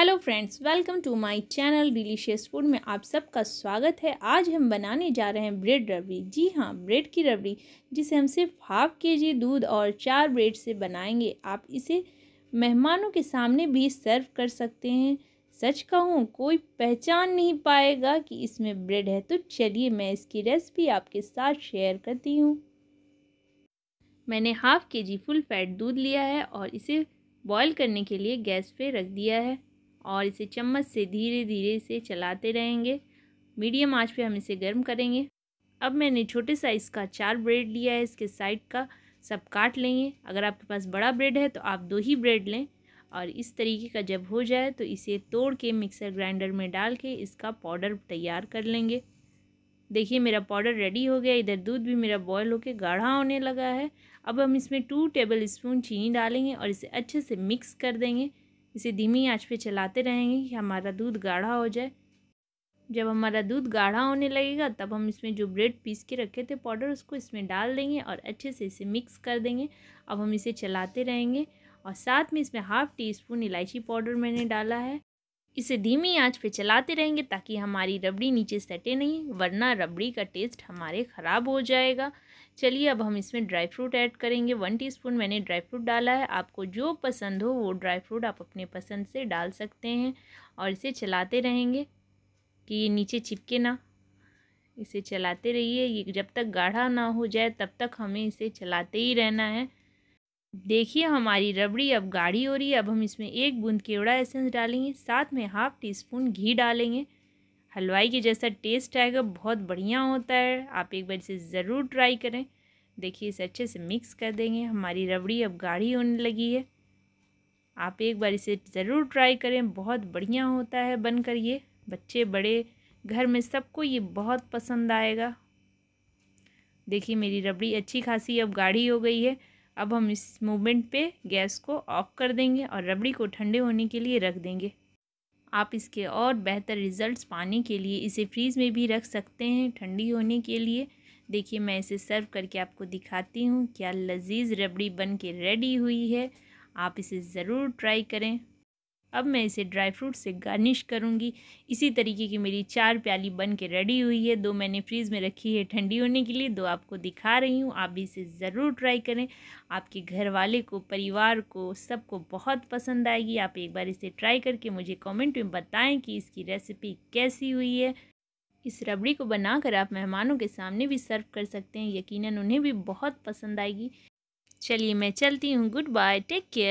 hello friends welcome to my channel delicious food में आप सबका स्वागत है आज हम बनाने जा रहे हैं ब्रेड रबड़ी जी हाँ ब्रेड की रबड़ी जिसे हम सिर्फ हाफ के जी दूध और चार ब्रेड से बनाएंगे आप इसे मेहमानों के सामने भी सर्व कर सकते हैं सच कहूँ कोई पहचान नहीं पाएगा कि इसमें ब्रेड है तो चलिए मैं इसकी रेसिपी आपके साथ शेयर करती हूँ मैंने हाफ के जी फुल फैट दूध लिया है और इसे बॉयल करने के लिए गैस पे रख दिया है और इसे चम्मच से धीरे धीरे इसे चलाते रहेंगे मीडियम आँच पर हम इसे गर्म करेंगे अब मैंने छोटे साइज़ का चार ब्रेड लिया है इसके साइड का सब काट लेंगे अगर आपके पास बड़ा ब्रेड है तो आप दो ही ब्रेड लें और इस तरीके का जब हो जाए तो इसे तोड़ के मिक्सर ग्राइंडर में डाल के इसका पाउडर तैयार कर लेंगे देखिए मेरा पाउडर रेडी हो गया इधर दूध भी मेरा बॉयल होके गाढ़ा होने लगा है अब हम इसमें टू टेबल स्पून चीनी डालेंगे और इसे अच्छे से मिक्स कर देंगे इसे धीमी आंच पे चलाते रहेंगे कि हमारा दूध गाढ़ा हो जाए जब हमारा दूध गाढ़ा होने लगेगा तब हम इसमें जो ब्रेड पीस के रखे थे पाउडर उसको इसमें डाल देंगे और अच्छे से इसे मिक्स कर देंगे अब हम इसे चलाते रहेंगे और साथ में इसमें हाफ़ टी स्पून इलायची पाउडर मैंने डाला है इसे धीमी आंच पे चलाते रहेंगे ताकि हमारी रबड़ी नीचे सटे नहीं वरना रबड़ी का टेस्ट हमारे ख़राब हो जाएगा चलिए अब हम इसमें ड्राई फ्रूट ऐड करेंगे वन टीस्पून मैंने ड्राई फ्रूट डाला है आपको जो पसंद हो वो ड्राई फ्रूट आप अपने पसंद से डाल सकते हैं और इसे चलाते रहेंगे कि ये नीचे चिपके ना इसे चलाते रहिए ये जब तक गाढ़ा ना हो जाए तब तक हमें इसे चलाते ही रहना है देखिए हमारी रबड़ी अब गाढ़ी हो रही है अब हम इसमें एक बूंद केवड़ा एसेंस डालेंगे साथ में हाफ टी स्पून घी डालेंगे हलवाई के जैसा टेस्ट आएगा बहुत बढ़िया होता है आप एक बार इसे ज़रूर ट्राई करें देखिए इसे अच्छे से मिक्स कर देंगे हमारी रबड़ी अब गाढ़ी होने लगी है आप एक बार इसे ज़रूर ट्राई करें बहुत बढ़िया होता है बनकर ये बच्चे बड़े घर में सबको ये बहुत पसंद आएगा देखिए मेरी रबड़ी अच्छी खासी अब गाढ़ी हो गई है अब हम इस मोमेंट पे गैस को ऑफ कर देंगे और रबड़ी को ठंडे होने के लिए रख देंगे आप इसके और बेहतर रिज़ल्ट्स पाने के लिए इसे फ्रीज़ में भी रख सकते हैं ठंडी होने के लिए देखिए मैं इसे सर्व करके आपको दिखाती हूँ क्या लजीज रबड़ी बन के रेडी हुई है आप इसे ज़रूर ट्राई करें अब मैं इसे ड्राई फ्रूट से गार्निश करूँगी इसी तरीके की मेरी चार प्याली बन के रेडी हुई है दो मैंने फ्रीज़ में रखी है ठंडी होने के लिए दो आपको दिखा रही हूँ आप भी इसे ज़रूर ट्राई करें आपके घर वाले को परिवार को सबको बहुत पसंद आएगी आप एक बार इसे ट्राई करके मुझे कॉमेंट में बताएँ कि इसकी रेसिपी कैसी हुई है इस रबड़ी को बनाकर आप मेहमानों के सामने भी सर्व कर सकते हैं यकीनन उन्हें भी बहुत पसंद आएगी चलिए मैं चलती हूँ गुड बाय टेक केयर